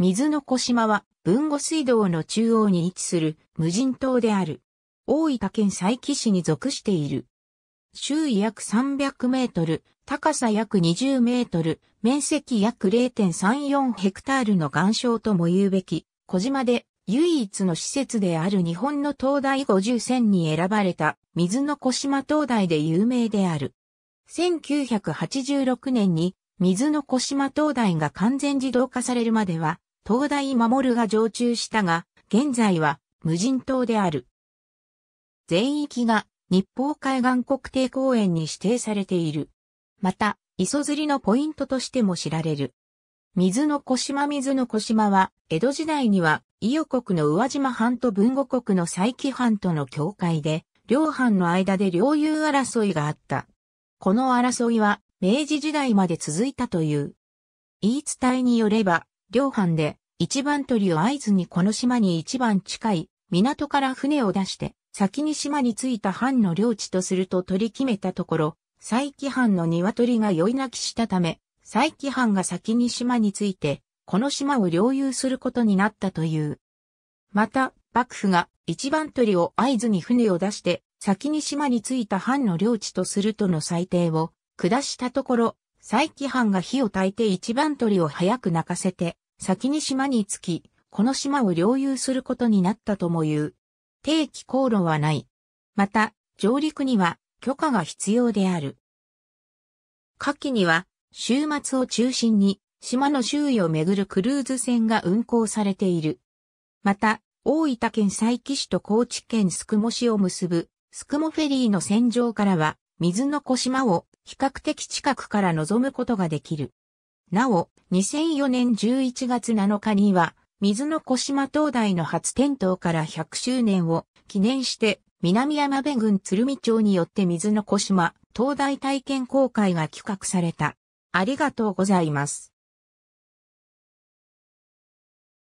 水の小島は、豊後水道の中央に位置する無人島である。大分県佐伯市に属している。周囲約300メートル、高さ約20メートル、面積約0.34ヘクタールの岩礁とも言うべき、小島で唯一の施設である日本の灯台50選に選ばれた水の小島灯台で有名である。1986年に水の小島灯台が完全自動化されるまでは東大守が常駐したが、現在は無人島である。全域が日報海岸国定公園に指定されている。また、磯釣りのポイントとしても知られる。水の小島水の小島は、江戸時代には、伊予国の宇和島藩と文後国の佐伯藩との境界で、両藩の間で領有争いがあった。この争いは、明治時代まで続いたという。言い伝えによれば、両藩で一番鳥を合図にこの島に一番近い港から船を出して先に島に着いた藩の領地とすると取り決めたところ、佐伯藩の鶏が酔い泣きしたため、佐伯藩が先に島について、この島を領有することになったという。また、幕府が一番鳥を合図に船を出して、先に島に着いた藩の領地とするとの裁定を下したところ、再起藩が火を焚いて一番鳥を早く泣かせて、先に島に着き、この島を領有することになったとも言う。定期航路はない。また、上陸には許可が必要である。夏季には、週末を中心に、島の周囲をめぐるクルーズ船が運航されている。また、大分県佐伯市と高知県宿毛市を結ぶ、宿毛フェリーの船上からは、水の小島を比較的近くから望むことができる。なお、2004年11月7日には、水の小島灯台の初点灯から100周年を記念して、南山辺郡鶴見町によって水の小島灯台体験公開が企画された。ありがとうございます。